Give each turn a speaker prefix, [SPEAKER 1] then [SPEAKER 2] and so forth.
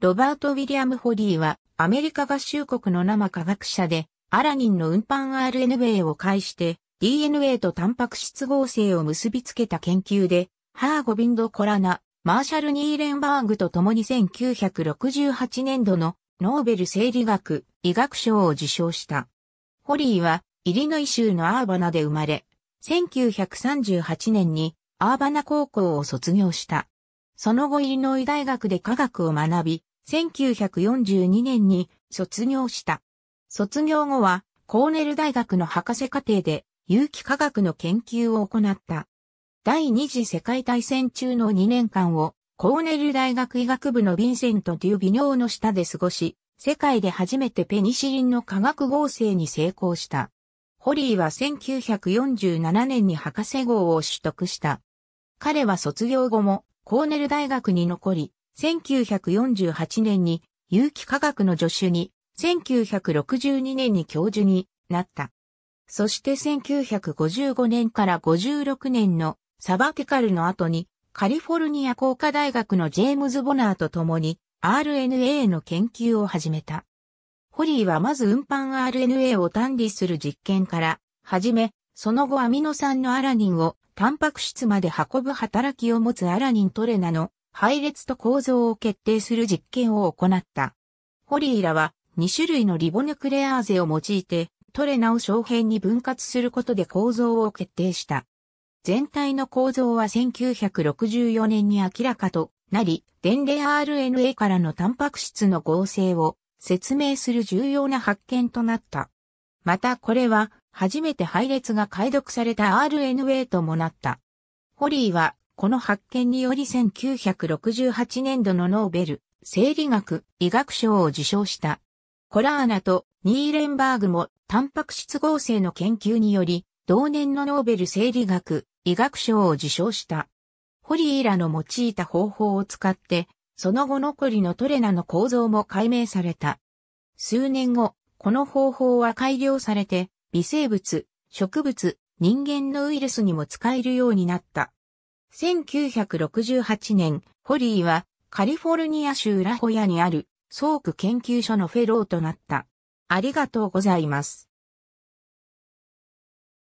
[SPEAKER 1] ロバート・ウィリアム・ホリーは、アメリカ合衆国の生科学者で、アラニンの運搬 RNA を介して、DNA とタンパク質合成を結びつけた研究で、ハーゴビンド・コラナ、マーシャル・ニーレンバーグと共に1968年度のノーベル生理学医学賞を受賞した。ホリーはイリノイ州のアーバナで生まれ、1938年にアーバナ高校を卒業した。その後イリノイ大学で科学を学び、1942年に卒業した。卒業後は、コーネル大学の博士課程で有機化学の研究を行った。第二次世界大戦中の2年間を、コーネル大学医学部のヴィンセントという微ーの下で過ごし、世界で初めてペニシリンの化学合成に成功した。ホリーは1947年に博士号を取得した。彼は卒業後もコーネル大学に残り、1948年に有機化学の助手に、1962年に教授になった。そして1955年から56年のサバティカルの後に、カリフォルニア工科大学のジェームズ・ボナーと共に RNA の研究を始めた。ホリーはまず運搬 RNA を単理する実験から始め、その後アミノ酸のアラニンをタンパク質まで運ぶ働きを持つアラニントレナの配列と構造を決定する実験を行った。ホリーらは2種類のリボヌクレアーゼを用いて、トレナを小辺に分割することで構造を決定した。全体の構造は1964年に明らかとなり、伝令 RNA からのタンパク質の合成を説明する重要な発見となった。またこれは初めて配列が解読された RNA ともなった。ホリーはこの発見により1968年度のノーベル、生理学、医学賞を受賞した。コラーナとニーレンバーグもタンパク質合成の研究により、同年のノーベル生理学、医学賞を受賞した。ホリーラの用いた方法を使って、その後残りのトレナの構造も解明された。数年後、この方法は改良されて、微生物、植物、人間のウイルスにも使えるようになった。1968年、ホリーはカリフォルニア州ラホヤにあるソーク研究所のフェローとなった。ありがとうございます。